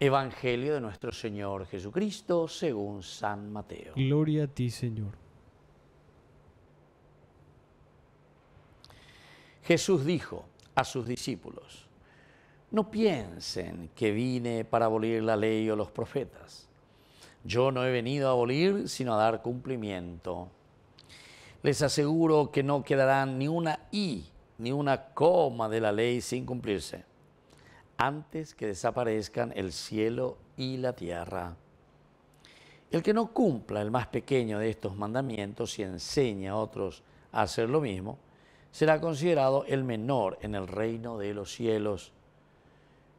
Evangelio de nuestro Señor Jesucristo según San Mateo. Gloria a ti, Señor. Jesús dijo a sus discípulos, no piensen que vine para abolir la ley o los profetas. Yo no he venido a abolir, sino a dar cumplimiento. Les aseguro que no quedará ni una i, ni una coma de la ley sin cumplirse antes que desaparezcan el cielo y la tierra. El que no cumpla el más pequeño de estos mandamientos y enseña a otros a hacer lo mismo, será considerado el menor en el reino de los cielos.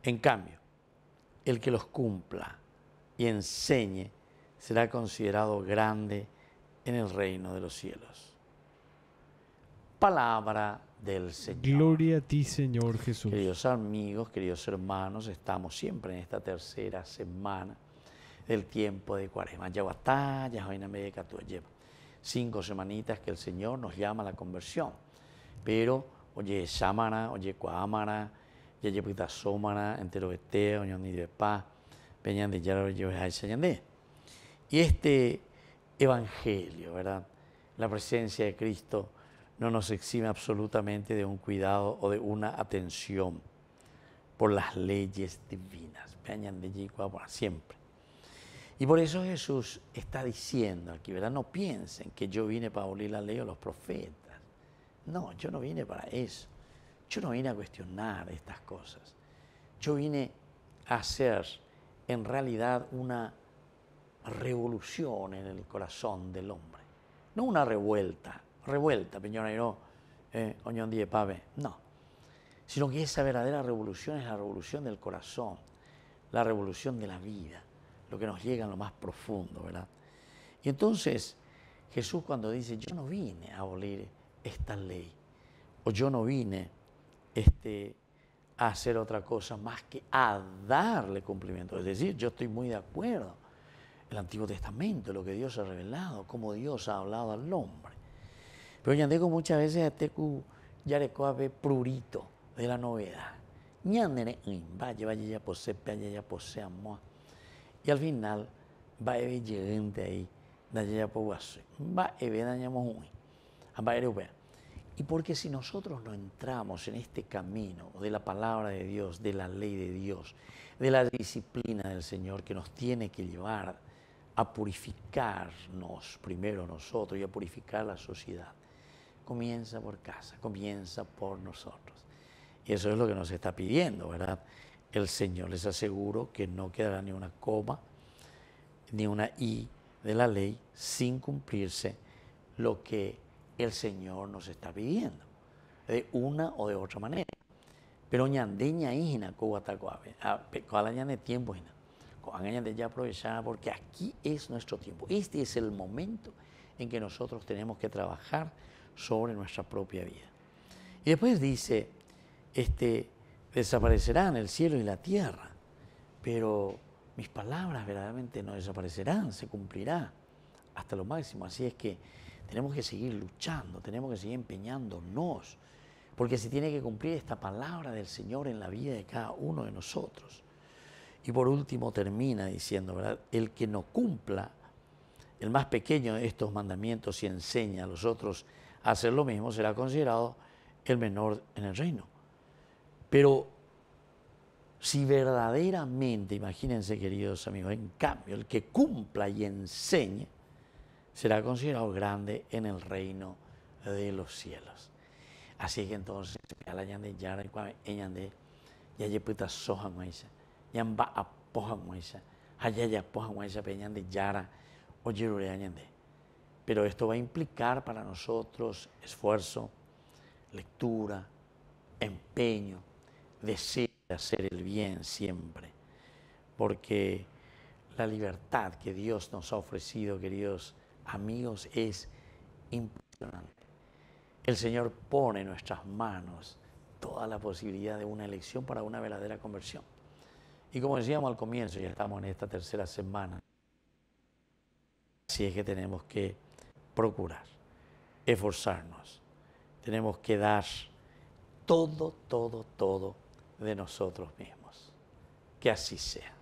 En cambio, el que los cumpla y enseñe será considerado grande en el reino de los cielos palabra del Señor. Gloria a ti, Señor Jesús. Queridos amigos, queridos hermanos, estamos siempre en esta tercera semana del tiempo de Cuaresma. Ya basta, ya lleva cinco semanitas que el Señor nos llama a la conversión. Pero, oye, Samana, oye, Cuamana, oye, Pita entero oye, de paz, peñan de yaro, de. Y este evangelio, ¿verdad? La presencia de Cristo no nos exime absolutamente de un cuidado o de una atención por las leyes divinas. de Siempre. Y por eso Jesús está diciendo aquí, ¿verdad? No piensen que yo vine para abolir la ley o los profetas. No, yo no vine para eso. Yo no vine a cuestionar estas cosas. Yo vine a hacer en realidad una revolución en el corazón del hombre. No una revuelta revuelta, Peñón eh, Oñón de Pave, no. Sino que esa verdadera revolución es la revolución del corazón, la revolución de la vida, lo que nos llega en lo más profundo, ¿verdad? Y entonces Jesús cuando dice, yo no vine a abolir esta ley, o yo no vine este, a hacer otra cosa más que a darle cumplimiento. Es decir, yo estoy muy de acuerdo. El Antiguo Testamento, lo que Dios ha revelado, cómo Dios ha hablado al hombre. Pero digo muchas veces a Tecu prurito de la novedad. ya Y al final va a ver ahí, Va a y porque si nosotros no entramos en este camino de la palabra de Dios, de la ley de Dios, de la disciplina del Señor que nos tiene que llevar a purificarnos primero nosotros y a purificar la sociedad, comienza por casa, comienza por nosotros. Y eso es lo que nos está pidiendo, ¿verdad? El Señor les aseguro que no quedará ni una coma, ni una i de la ley sin cumplirse lo que el Señor nos está pidiendo, de una o de otra manera. Pero ñandeña hijina, ñande tiempo hijina, ya aprovechar, porque aquí es nuestro tiempo. Este es el momento en que nosotros tenemos que trabajar sobre nuestra propia vida. Y después dice, este, desaparecerán el cielo y la tierra, pero mis palabras verdaderamente no desaparecerán, se cumplirá hasta lo máximo. Así es que tenemos que seguir luchando, tenemos que seguir empeñándonos, porque se tiene que cumplir esta palabra del Señor en la vida de cada uno de nosotros. Y por último termina diciendo, ¿verdad? El que no cumpla el más pequeño de estos mandamientos y enseña a los otros hacer lo mismo será considerado el menor en el reino. Pero si verdaderamente, imagínense queridos amigos, en cambio, el que cumpla y enseñe, será considerado grande en el reino de los cielos. Así que entonces, y pero esto va a implicar para nosotros esfuerzo, lectura, empeño, deseo de hacer el bien siempre. Porque la libertad que Dios nos ha ofrecido, queridos amigos, es impresionante. El Señor pone en nuestras manos toda la posibilidad de una elección para una verdadera conversión. Y como decíamos al comienzo, ya estamos en esta tercera semana, así es que tenemos que procurar, esforzarnos. Tenemos que dar todo, todo, todo de nosotros mismos. Que así sea.